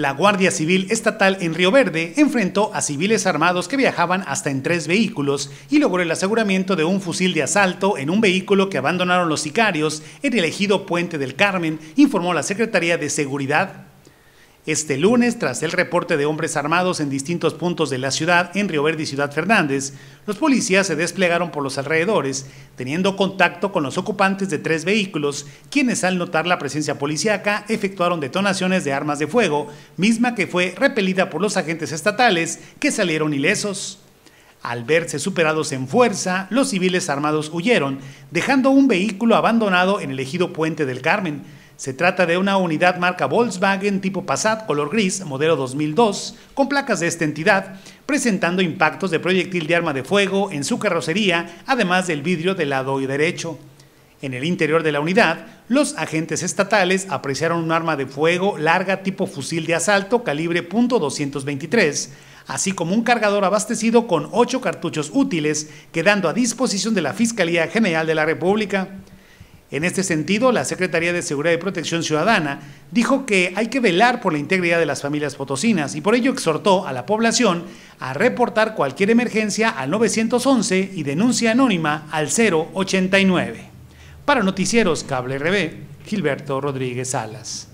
La Guardia Civil Estatal en Río Verde enfrentó a civiles armados que viajaban hasta en tres vehículos y logró el aseguramiento de un fusil de asalto en un vehículo que abandonaron los sicarios en el elegido Puente del Carmen, informó la Secretaría de Seguridad este lunes, tras el reporte de hombres armados en distintos puntos de la ciudad, en Río Verde y Ciudad Fernández, los policías se desplegaron por los alrededores, teniendo contacto con los ocupantes de tres vehículos, quienes al notar la presencia policíaca efectuaron detonaciones de armas de fuego, misma que fue repelida por los agentes estatales que salieron ilesos. Al verse superados en fuerza, los civiles armados huyeron, dejando un vehículo abandonado en el ejido Puente del Carmen. Se trata de una unidad marca Volkswagen tipo Passat color gris, modelo 2002, con placas de esta entidad, presentando impactos de proyectil de arma de fuego en su carrocería, además del vidrio del lado y derecho. En el interior de la unidad, los agentes estatales apreciaron un arma de fuego larga tipo fusil de asalto calibre .223 así como un cargador abastecido con ocho cartuchos útiles, quedando a disposición de la Fiscalía General de la República. En este sentido, la Secretaría de Seguridad y Protección Ciudadana dijo que hay que velar por la integridad de las familias potosinas y por ello exhortó a la población a reportar cualquier emergencia al 911 y denuncia anónima al 089. Para Noticieros Cable RB, Gilberto Rodríguez Salas.